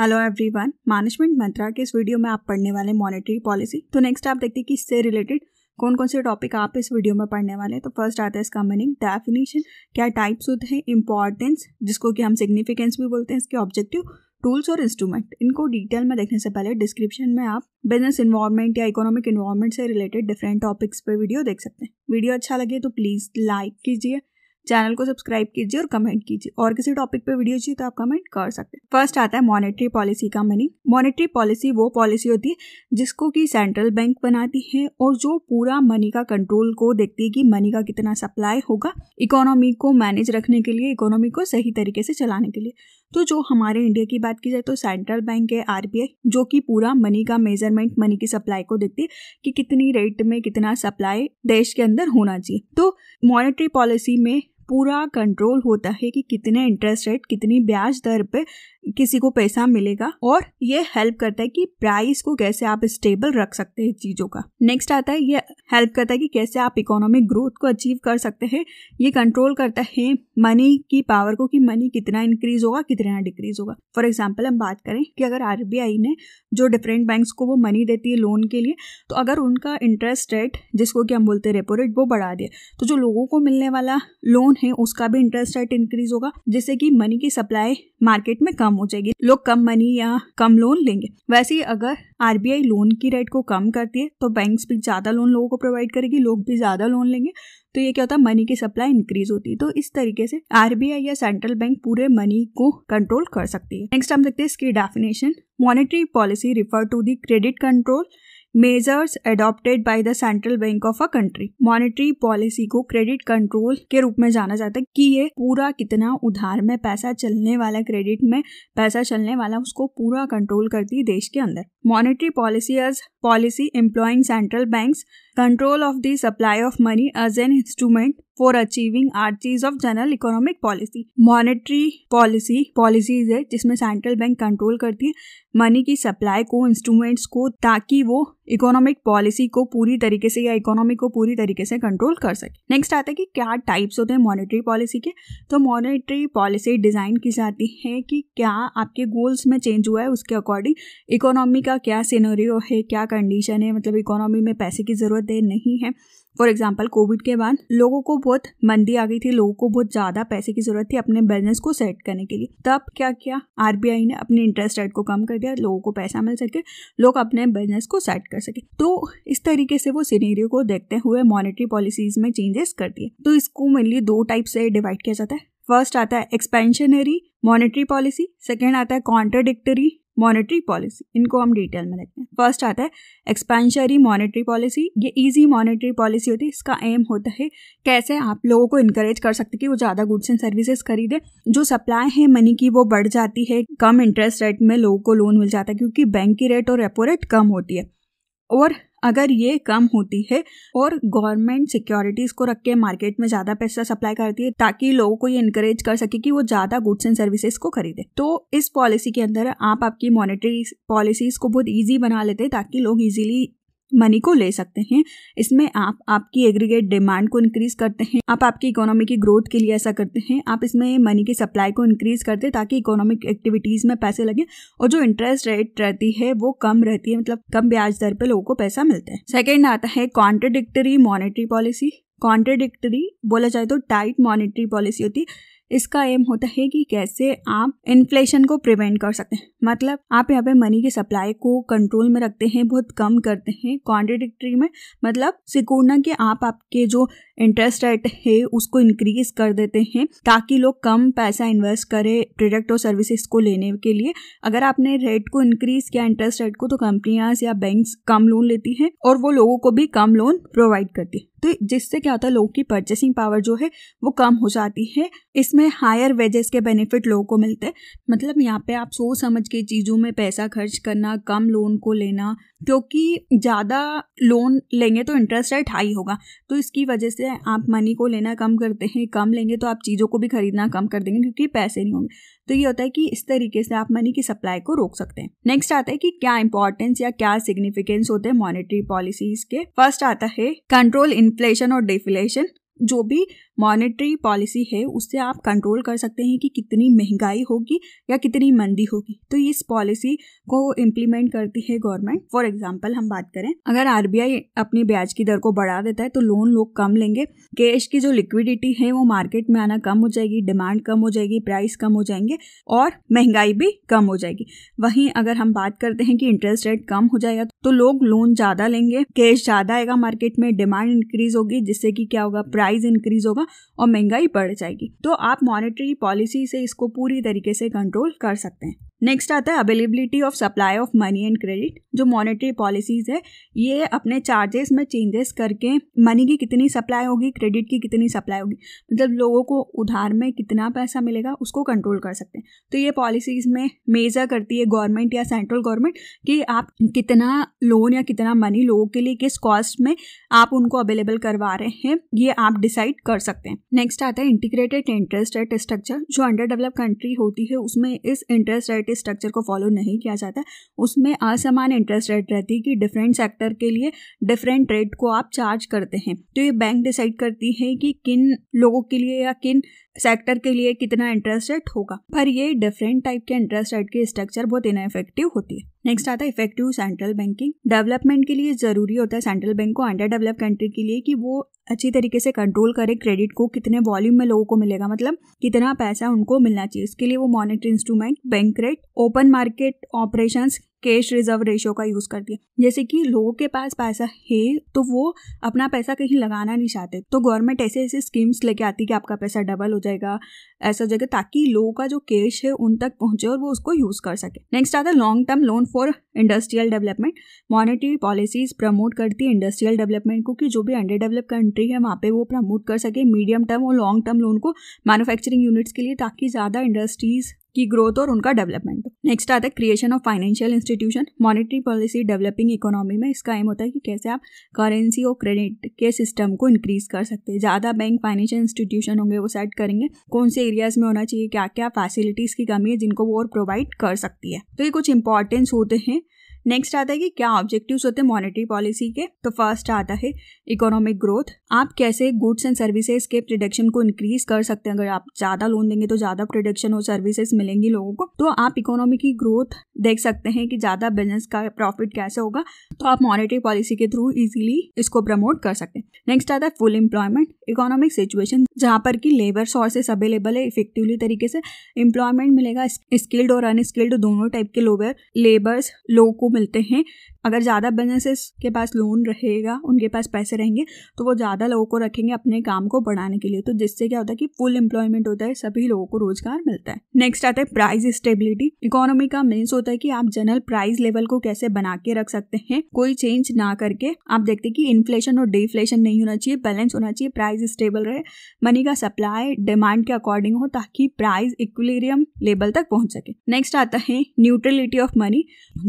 hello everyone management मंत्रा के इस video में आप पढ़ने वाले मॉनेटरी पॉलिसी तो नेक्स्ट आप देखते हैं कि इससे रिलेटेड कौन कौन से टॉपिक आप इस वीडियो में पढ़ने वाले हैं तो फर्स्ट आता है इसका मीनिंग डेफिनेशन क्या टाइप्स होते हैं इंपॉर्टेंस जिसको कि हम सिग्निफिकेंस भी बोलते हैं इसके ऑब्जेक्टिव टूल्स और इंस्ट्रूमेंट इनको डिटेल में देखने से पहले डिस्क्रिप्शन में आप बिजनेस इन्वायरमेंट या इकोनॉमिक इन्वायरमेंट से रिलेटेड डिफरेंट टॉपिक्स पर वीडियो देख सकते हैं वीडियो अच्छा लगे तो प्लीज़ लाइक कीजिए चैनल को सब्सक्राइब कीजिए और कमेंट कीजिए और किसी टॉपिक पे वीडियो चाहिए तो आप कमेंट कर सकते हैं फर्स्ट आता है मॉनेटरी पॉलिसी का मीनिंग मॉनेटरी पॉलिसी वो पॉलिसी होती है जिसको कि सेंट्रल बैंक बनाती है और जो पूरा मनी का कंट्रोल को देखती है कि मनी का कितना सप्लाई होगा इकोनॉमी को मैनेज रखने के लिए इकोनॉमी को सही तरीके से चलाने के लिए तो जो हमारे इंडिया की बात की जाए तो सेंट्रल बैंक है आरबीआई जो कि पूरा मनी का मेजरमेंट मनी की सप्लाई को देखती है कि कितनी रेट में कितना सप्लाई देश के अंदर होना चाहिए तो मॉनेटरी पॉलिसी में पूरा कंट्रोल होता है कि कितने इंटरेस्ट रेट कितनी ब्याज दर पे किसी को पैसा मिलेगा और ये हेल्प करता है कि प्राइस को कैसे आप स्टेबल रख सकते हैं चीज़ों का नेक्स्ट आता है ये हेल्प करता है कि कैसे आप इकोनॉमिक ग्रोथ को अचीव कर सकते हैं ये कंट्रोल करता है मनी की पावर को कि मनी कितना इंक्रीज होगा कितना डिक्रीज होगा फॉर एग्जाम्पल हम बात करें कि अगर आर ने जो डिफरेंट बैंक को वो मनी देती है लोन के लिए तो अगर उनका इंटरेस्ट रेट जिसको कि हम बोलते हैं रेपो रेट वो बढ़ा दिए तो जो लोगों को मिलने वाला लोन है उसका भी इंटरेस्ट रेट इंक्रीज होगा जिससे कि मनी की सप्लाई मार्केट में कम हो जाएगी लोग कम मनी या कम लोन लेंगे वैसे ही अगर आरबीआई लोन की रेट को कम करती है तो बैंक्स भी ज़्यादा लोन लोगों को प्रोवाइड करेगी लोग भी ज़्यादा लोन लेंगे तो ये क्या होता है मनी की सप्लाई इंक्रीज होती है तो इस तरीके से आरबीआई या सेंट्रल बैंक पूरे मनी को कंट्रोल कर सकती है नेक्स्ट हम देखते हैं इसकी definition monetary policy refer to the credit control measures adopted by the central bank of a country monetary policy को क्रेडिट कंट्रोल के रूप में जाना जाता है कि ये पूरा कितना उधार में पैसा चलने वाला क्रेडिट में पैसा चलने वाला उसको पूरा कंट्रोल करती है देश के अंदर monetary policy as policy employing central banks, control of the supply of money as an instrument for achieving arches of general economic policy monetary policy policies है जिसमें सेंट्रल बैंक कंट्रोल करती है मनी की सप्लाई को instruments को ताकि वो economic policy को पूरी तरीके से या इकोनॉमी को पूरी तरीके से कंट्रोल कर सके नेक्स्ट आता है कि क्या टाइप्स होते हैं मॉनेटरी पॉलिसी के तो मॉनेटरी पॉलिसी डिज़ाइन की जाती है कि क्या आपके गोल्स में चेंज हुआ है उसके अकॉर्डिंग इकोनॉमी का क्या सिनेरियो है क्या कंडीशन है मतलब इकोनॉमी में पैसे की ज़रूरत नहीं है फॉर एग्जाम्पल कोविड के बाद लोगों को बहुत मंदी आ गई थी लोगों को बहुत ज़्यादा पैसे की ज़रूरत थी अपने बिजनेस को सेट करने के लिए तब क्या किया आर ने अपने इंटरेस्ट रेट को कम कर दिया लोगों को पैसा मिल सके लोग अपने बिजनेस को सेट कर सके तो इस तरीके से वो सीनेरियो को देखते हुए मॉनिटरी पॉलिसीज में चेंजेस कर दिए तो इसको मेनली दो टाइप से डिवाइड किया जाता है फर्स्ट आता है एक्सपेंशनरी मॉनेटरी पॉलिसी सेकेंड आता है कॉन्ट्राडिक्टरी मॉनेटरी पॉलिसी इनको हम डिटेल में देखते हैं फर्स्ट आता है एक्सपेंशरी मॉनेटरी पॉलिसी ये इजी मॉनेटरी पॉलिसी होती है इसका एम होता है कैसे आप लोगों को इनकरेज कर सकते कि वो ज़्यादा गुड्स एंड सर्विसेज खरीदें जो सप्लाई है मनी की वो बढ़ जाती है कम इंटरेस्ट रेट में लोगों को लोन मिल जाता है क्योंकि बैंक की रेट और रेपो रेट कम होती है और अगर ये कम होती है और गवर्नमेंट सिक्योरिटीज़ को रख के मार्केट में ज़्यादा पैसा सप्लाई करती है ताकि लोगों को ये इंकरेज कर सके कि वो ज़्यादा गुड्स एंड सर्विसेज को खरीदे तो इस पॉलिसी के अंदर आप आपकी मॉनिटरी पॉलिसीज़ को बहुत ईजी बना लेते हैं ताकि लोग ईजिली मनी को ले सकते हैं इसमें आप आपकी एग्रीगेट डिमांड को इंक्रीज करते हैं आप आपकी इकोनॉमी की ग्रोथ के लिए ऐसा करते हैं आप इसमें मनी की सप्लाई को इंक्रीज करते हैं ताकि इकोनॉमिक एक्टिविटीज़ में पैसे लगे और जो इंटरेस्ट रेट रहती है वो कम रहती है मतलब कम ब्याज दर पर लोगों को पैसा मिलता है सेकेंड आता है कॉन्ट्रोडिक्टरी मॉनिटरी पॉलिसी कॉन्ट्रडिक्टरी बोला जाए तो टाइट मॉनिटरी पॉलिसी होती है इसका एम होता है कि कैसे आप इन्फ्लेशन को प्रिवेंट कर सकते हैं मतलब आप यहाँ पे मनी की सप्लाई को कंट्रोल में रखते हैं बहुत कम करते हैं कॉन्ट्रेडिक्ट्री में मतलब सिकोड़ना कि आप आपके जो इंटरेस्ट रेट है उसको इंक्रीज कर देते हैं ताकि लोग कम पैसा इन्वेस्ट करें प्रोडक्ट और सर्विसेज को लेने के लिए अगर आपने रेट को इंक्रीज किया इंटरेस्ट रेट को तो कंपनियाज या बैंक कम लोन लेती हैं और वो लोगों को भी कम लोन प्रोवाइड करती है तो जिससे क्या होता है लोगों की परचेसिंग पावर जो है वो कम हो जाती है इसमें इसमें हायर वेजेस के बेनिफिट लोगों को मिलते हैं मतलब यहाँ पे आप सोच समझ के चीज़ों में पैसा खर्च करना कम लोन को लेना क्योंकि ज़्यादा लोन लेंगे तो इंटरेस्ट रेट हाई होगा तो इसकी वजह से आप मनी को लेना कम करते हैं कम लेंगे तो आप चीज़ों को भी खरीदना कम कर देंगे क्योंकि पैसे नहीं होंगे तो ये होता है कि इस तरीके से आप मनी की सप्लाई को रोक सकते हैं नेक्स्ट आता है कि क्या इंपॉर्टेंस या क्या सिग्निफिकेंस होते हैं मॉनेटरी पॉलिसीज के फर्स्ट आता है कंट्रोल इन्फ्लेशन और डिफ्लेशन जो भी मॉनेटरी पॉलिसी है उससे आप कंट्रोल कर सकते हैं कि कितनी महंगाई होगी या कितनी मंदी होगी तो इस पॉलिसी को इम्प्लीमेंट करती है गवर्नमेंट फॉर एग्जाम्पल हम बात करें अगर आर अपनी ब्याज की दर को बढ़ा देता है तो लोन लोग कम लेंगे कैश की जो लिक्विडिटी है वो मार्केट में आना कम हो जाएगी डिमांड कम हो जाएगी प्राइस कम हो जाएंगे और महंगाई भी कम हो जाएगी वहीं अगर हम बात करते हैं कि इंटरेस्ट रेट कम हो जाएगा तो लोग लोन ज़्यादा लेंगे कैश ज़्यादा आएगा मार्केट में डिमांड इंक्रीज होगी जिससे कि क्या होगा प्राइस इंक्रीज होगा और महंगाई बढ़ जाएगी तो आप मॉनेटरी पॉलिसी से इसको पूरी तरीके से कंट्रोल कर सकते हैं नेक्स्ट आता है availability of supply of money and credit जो मॉनेटरी पॉलिसीज़ है ये अपने चार्जेस में चेंजेस करके मनी की कितनी सप्लाई होगी क्रेडिट की कितनी सप्लाई होगी मतलब लोगों को उधार में कितना पैसा मिलेगा उसको कंट्रोल कर सकते हैं तो ये पॉलिसीज़ में मेजर करती है गवर्नमेंट या सेंट्रल गवर्नमेंट कि आप कितना लोन या कितना मनी लोगों के लिए किस कॉस्ट में आप उनको अवेलेबल करवा रहे हैं ये आप डिसाइड कर सकते हैं नेक्स्ट आता है इंटीग्रेटेड इंटरेस्ट रेट स्ट्रक्चर जो अंडर डेवलप कंट्री होती है उसमें इस इंटरेस्ट रेट डेट स्ट्रक्चर को फॉलो नहीं किया जाता उसमें असमान इंटरेस्ट रेट रहती है कि डिफरेंट सेक्टर के लिए डिफरेंट रेट को आप चार्ज करते हैं तो ये बैंक डिसाइड करती है कि किन लोगों के लिए या किन सेक्टर के लिए कितना इंटरेस्ट रेट होगा पर ये डिफरेंट टाइप के इंटरेस्ट रेट की स्ट्रक्चर बहुत इफेक्टिव होती है नेक्स्ट आता है इफेक्टिव सेंट्रल बैंकिंग डेवलपमेंट के लिए जरूरी होता है सेंट्रल बैंक को अंडर डेवलप कंट्री के लिए कि वो अच्छी तरीके से कंट्रोल करे क्रेडिट को कितने वॉल्यूम में लोगों को मिलेगा मतलब कितना पैसा उनको मिलना चाहिए इसके लिए वो monetary instrument bank rate open market operations cash reserve ratio का यूज करती है जैसे कि लोगों के पास पैसा है तो वो अपना पैसा कहीं लगाना नहीं चाहते तो गवर्नमेंट ऐसे ऐसे स्कीम्स लेके आती है कि आपका पैसा डबल हो जाएगा ऐसा हो जाएगा ताकि लोगों का जो कैश है उन तक पहुंचे और वो उसको यूज कर सके नेक्स्ट आता है long term loan for industrial development monetary policies promote करती है इंडस्ट्रियल डेवलपमेंट को कि जो भी अंडर डेवलप कंट्री है वहाँ पे वो प्रमोट कर सके मीडियम टर्म और लॉन्ग टर्म लोन को मैनुफैक्चरिंग यूनिट्स के लिए ताकि ज़्यादा इंडस्ट्रीज की ग्रोथ और उनका डेवलपमेंट नेक्स्ट आता है creation of financial institution monetary policy developing economy में इसका एम होता है कि कैसे आप करेंसी और क्रेडिट के सिस्टम को इंक्रीज कर सकते हैं ज़्यादा बैंक फाइनेंशियल इंस्टीट्यूशन होंगे वो सेट करेंगे कौन से एरियाज में होना चाहिए क्या क्या फैसिलिटीज़ की कमी है जिनको वो और प्रोवाइड कर सकती है तो ये कुछ इंपॉर्टेंस होते हैं नेक्स्ट आता है कि क्या ऑब्जेक्टिव्स होते हैं मॉनेटरी पॉलिसी के तो फर्स्ट आता है इकोनॉमिक ग्रोथ आप कैसे गुड्स एंड सर्विसेज के प्रोडक्शन को इंक्रीज कर सकते हैं अगर आप ज़्यादा लोन देंगे तो ज़्यादा प्रोडक्शन और सर्विसेज मिलेंगी लोगों को तो आप इकोनॉमी की ग्रोथ देख सकते हैं कि ज़्यादा बिजनेस का प्रॉफिट कैसे होगा तो आप मॉनेटरी पॉलिसी के थ्रू इजिली इसको प्रमोट कर सकते हैं नेक्स्ट आता है फुल एम्प्लॉयमेंट इकोनॉमिक सिचुएशन जहाँ पर की लेबर सोर्सेस अवेलेबल है इफेक्टिवली तरीके से एम्प्लॉयमेंट मिलेगा स्किल्ड और अनस्किल्ड दोनों टाइप के लोबर लेबर्स लोगों को मिलते हैं अगर ज़्यादा बिजनेसेस के पास लोन रहेगा उनके पास पैसे रहेंगे तो वो ज़्यादा लोगों को रखेंगे अपने काम को बढ़ाने के लिए तो जिससे क्या होता है कि फुल एम्प्लॉयमेंट होता है सभी लोगों को रोजगार मिलता है नेक्स्ट आता है प्राइस स्टेबिलिटी इकोनॉमी का मीन्स होता है कि आप जनरल प्राइस लेवल को कैसे बना के रख सकते हैं कोई चेंज ना करके आप देखते कि इन्फ्लेशन और डिफ्लेशन नहीं होना चाहिए बैलेंस होना चाहिए प्राइस स्टेबल रहे मनी का सप्लाई डिमांड के अकॉर्डिंग हो ताकि प्राइस इक्वेरियम लेवल तक पहुंच सके नेक्स्ट आता है न्यूट्रलिटी ऑफ मनी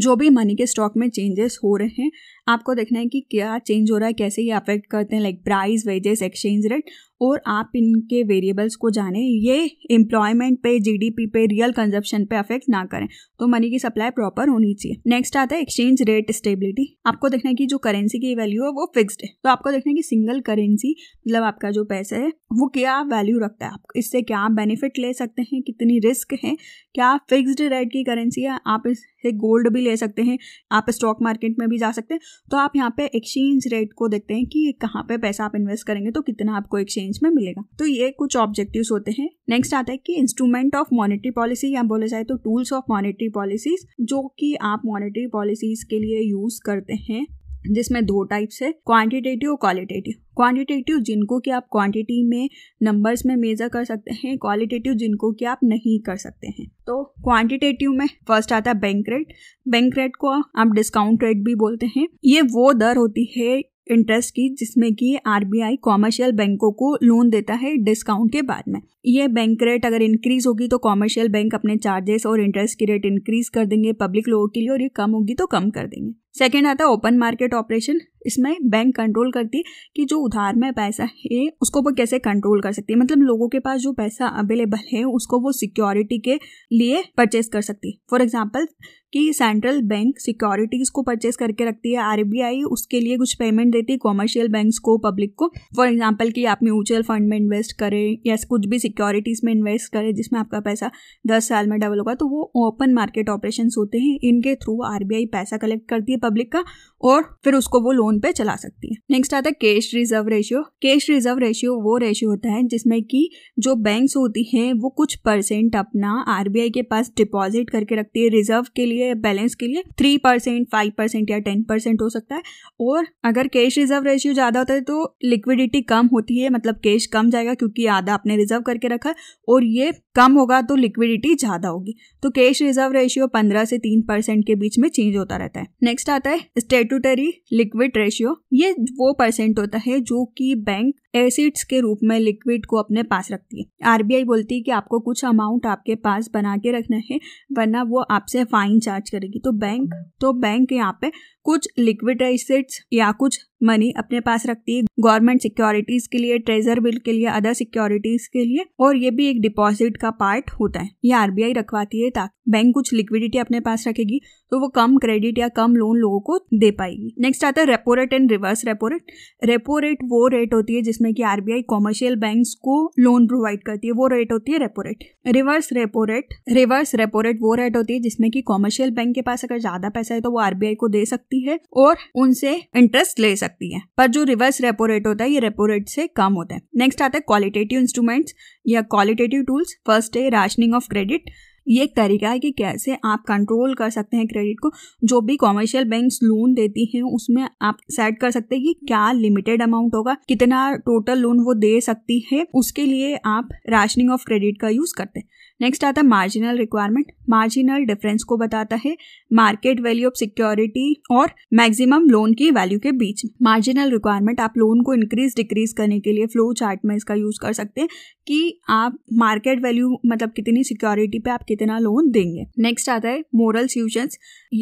जो भी मनी यानी कि स्टॉक में चेंजेस हो रहे हैं आपको देखना है कि क्या चेंज हो रहा है कैसे ये अफेक्ट करते हैं like price wages exchange rate और आप इनके वेरिएबल्स को जाने ये एम्प्लॉयमेंट पे जीडीपी पे रियल कंजप्शन पे अफेक्ट ना करें तो मनी की सप्लाई प्रॉपर होनी चाहिए नेक्स्ट आता है एक्सचेंज रेट स्टेबिलिटी आपको देखना है कि जो करेंसी की वैल्यू है वो फिक्स्ड है तो आपको देखना है कि सिंगल करेंसी मतलब आपका जो पैसा है वो क्या वैल्यू रखता है आप इससे क्या बेनिफिट ले सकते हैं कितनी रिस्क है क्या फिक्स्ड रेट की करेंसी है आप इससे गोल्ड भी ले सकते हैं आप स्टॉक मार्केट में भी जा सकते हैं तो आप यहाँ पे एक्सचेंज रेट को देखते हैं कि कहाँ पे पैसा आप इन्वेस्ट करेंगे तो कितना आपको एक्सचेंज में मिलेगा तो ये कुछ ऑब्जेक्टिव होते हैं नेक्स्ट आता है कि इंस्ट्रूमेंट ऑफ मॉनिटरी पॉलिसी या बोला जाए तो टूल्स ऑफ मॉनिटरी पॉलिसीज जो कि आप मॉनिटरी पॉलिसीज के लिए यूज करते हैं जिसमें दो टाइप्स है क्वांटिटेटिव और क्वालिटेटिव क्वांटिटेटिव जिनको कि आप क्वांटिटी में नंबर्स में मेज़र कर सकते हैं क्वालिटेटिव जिनको कि आप नहीं कर सकते हैं तो क्वांटिटेटिव में फर्स्ट आता है बैंक रेट बैंक रेट को आप डिस्काउंट रेट भी बोलते हैं ये वो दर होती है इंटरेस्ट की जिसमें कि आरबीआई कॉमर्शियल बैंकों को लोन देता है डिस्काउंट के बाद में ये बैंक रेट अगर इंक्रीज होगी तो कॉमर्शियल बैंक अपने चार्जेस और इंटरेस्ट की रेट इंक्रीज कर देंगे पब्लिक लोगों के लिए और ये कम होगी तो कम कर देंगे सेकेंड आता है ओपन मार्केट ऑपरेशन इसमें बैंक कंट्रोल करती है कि जो उधार में पैसा है उसको वो कैसे कंट्रोल कर सकती है मतलब लोगों के पास जो पैसा अवेलेबल है उसको वो सिक्योरिटी के लिए परचेस कर सकती है फॉर एग्जाम्पल कि सेंट्रल बैंक सिक्योरिटीज़ को परचेस करके रखती है आरबीआई उसके लिए कुछ पेमेंट देती है कॉमर्शियल बैंक्स को पब्लिक को फॉर एग्जांपल कि आप म्यूचुअल फंड में इन्वेस्ट करें या कुछ भी सिक्योरिटीज़ में इन्वेस्ट करें जिसमें आपका पैसा दस साल में डबल होगा तो वो ओपन मार्केट ऑपरेशन होते हैं इनके थ्रू आर पैसा कलेक्ट करती है पब्लिक का और फिर उसको वो लोन पे चला सकती है नेक्स्ट आता है cash reserve ratio cash reserve ratio वो रेशियो होता है जिसमें कि जो बैंक्स होती हैं वो कुछ परसेंट अपना आरबीआई के पास डिपॉजिट करके रखती है रिजर्व के लिए बैलेंस के लिए थ्री परसेंट फाइव परसेंट या टेन परसेंट हो सकता है और अगर कैश रिजर्व रेशियो ज़्यादा होता है तो लिक्विडिटी कम होती है मतलब कैश कम जाएगा क्योंकि आधा आपने रिजर्व करके रखा और ये कम होगा तो लिक्विडिटी ज़्यादा होगी तो कैश रिजर्व रेशियो पंद्रह से तीन परसेंट के बीच में चेंज होता रहता है नेक्स्ट आता है स्टेट स्टेटूटरी लिक्विड रेशियो ये वो परसेंट होता है जो कि बैंक एसिड्स के रूप में लिक्विड को अपने पास रखती है आरबीआई बोलती है कि आपको कुछ अमाउंट आपके पास बना के रखना है वरना वो आपसे फाइन चार्ज करेगी तो बैंक तो बैंक यहाँ पे कुछ लिक्विड एसिड्स या कुछ मनी अपने पास रखती है गवर्नमेंट सिक्योरिटीज के लिए ट्रेजर बिल के लिए अदर सिक्योरिटीज के लिए और ये भी एक डिपॉजिट का पार्ट होता है ये आरबीआई रखवाती है ताकि बैंक कुछ लिक्विडिटी अपने पास रखेगी तो वो कम क्रेडिट या कम लोन लोगों को दे पाएगी नेक्स्ट आता है repo rate and reverse repo rate repo rate वो रेट होती है जिस जिसमें कि आरबीआई कॉमर्शियल बैंक्स को लोन प्रोवाइड करती है वो रेट होती है repo rate reverse repo rate reverse repo rate वो रेट होती है जिसमें कि कॉमर्शियल बैंक के पास अगर ज्यादा पैसा है तो वो आरबीआई को दे सकती है और उनसे इंटरेस्ट ले सकती है पर जो रिवर्स रेपो रेट होता है ये रेपो रेट से कम होता है नेक्स्ट आता है क्वालिटेटिव इंस्ट्रूमेंट्स या क्वालिटेटिव टूल्स फर्स्ट है राशनिंग ऑफ क्रेडिट ये एक तरीका है कि कैसे आप कंट्रोल कर सकते हैं क्रेडिट को जो भी कॉमर्शियल बैंक लोन देती हैं उसमें आप सेट कर सकते हैं कि क्या लिमिटेड अमाउंट होगा कितना टोटल लोन वो दे सकती है उसके लिए आप राशनिंग ऑफ क्रेडिट का यूज करते हैं नेक्स्ट आता है मार्जिनल रिक्वायरमेंट मार्जिनल डिफरेंस को बताता है मार्केट वैल्यू ऑफ सिक्योरिटी और मैक्सिमम लोन की वैल्यू के बीच मार्जिनल रिक्वायरमेंट आप लोन को इंक्रीज डिक्रीज करने के लिए फ्लो चार्ट में इसका यूज कर सकते हैं कि आप मार्केट वैल्यू मतलब कितनी सिक्योरिटी पे आप कितना लोन देंगे नेक्स्ट आता है मोरल सोल्यूशन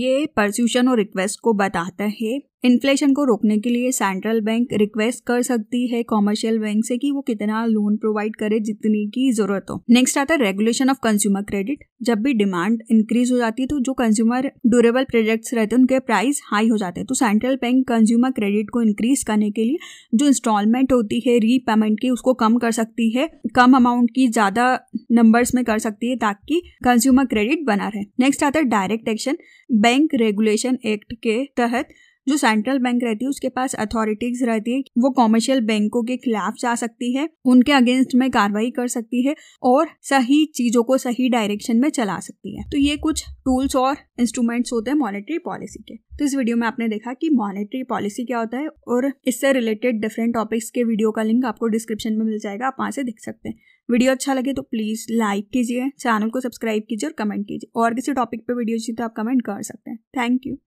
ये परस्यूशन और रिक्वेस्ट को बताता है इन्फ्लेशन को रोकने के लिए सेंट्रल बैंक रिक्वेस्ट कर सकती है कॉमर्शियल बैंक से कि वो कितना लोन प्रोवाइड करे जितनी की जरूरत हो नेक्स्ट आता है रेगुलेशन ऑफ कंज्यूमर क्रेडिट जब भी डिमांड इंक्रीज हो जाती है तो जो कंज्यूमर ड्यूरेबल प्रोजेक्ट्स रहते हैं उनके प्राइस हाई हो जाते हैं तो सेंट्रल बैंक कंज्यूमर क्रेडिट को इंक्रीज करने के लिए जो इंस्टॉलमेंट होती है रीपेमेंट की उसको कम कर सकती है कम अमाउंट की ज्यादा नंबर्स में कर सकती है ताकि कंज्यूमर क्रेडिट बना रहे नेक्स्ट आता है direct action bank regulation act के तहत जो सेंट्रल बैंक रहती है उसके पास अथॉरिटीज रहती है वो कॉमर्शियल बैंकों के खिलाफ जा सकती है उनके अगेंस्ट में कार्रवाई कर सकती है और सही चीजों को सही डायरेक्शन में चला सकती है तो ये कुछ टूल्स और इंस्ट्रूमेंट्स होते हैं मॉनेटरी पॉलिसी के तो इस वीडियो में आपने देखा कि मॉनेटरी पॉलिसी क्या होता है और इससे रिलेटेड डिफरेंट टॉपिक्स के वीडियो का लिंक आपको डिस्क्रिप्शन में मिल जाएगा आप वहाँ से देख सकते हैं वीडियो अच्छा लगे तो प्लीज़ लाइक कीजिए चैनल को सब्सक्राइब कीजिए और कमेंट कीजिए और किसी टॉपिक पे वीडियो चाहिए तो आप कमेंट कर सकते हैं थैंक यू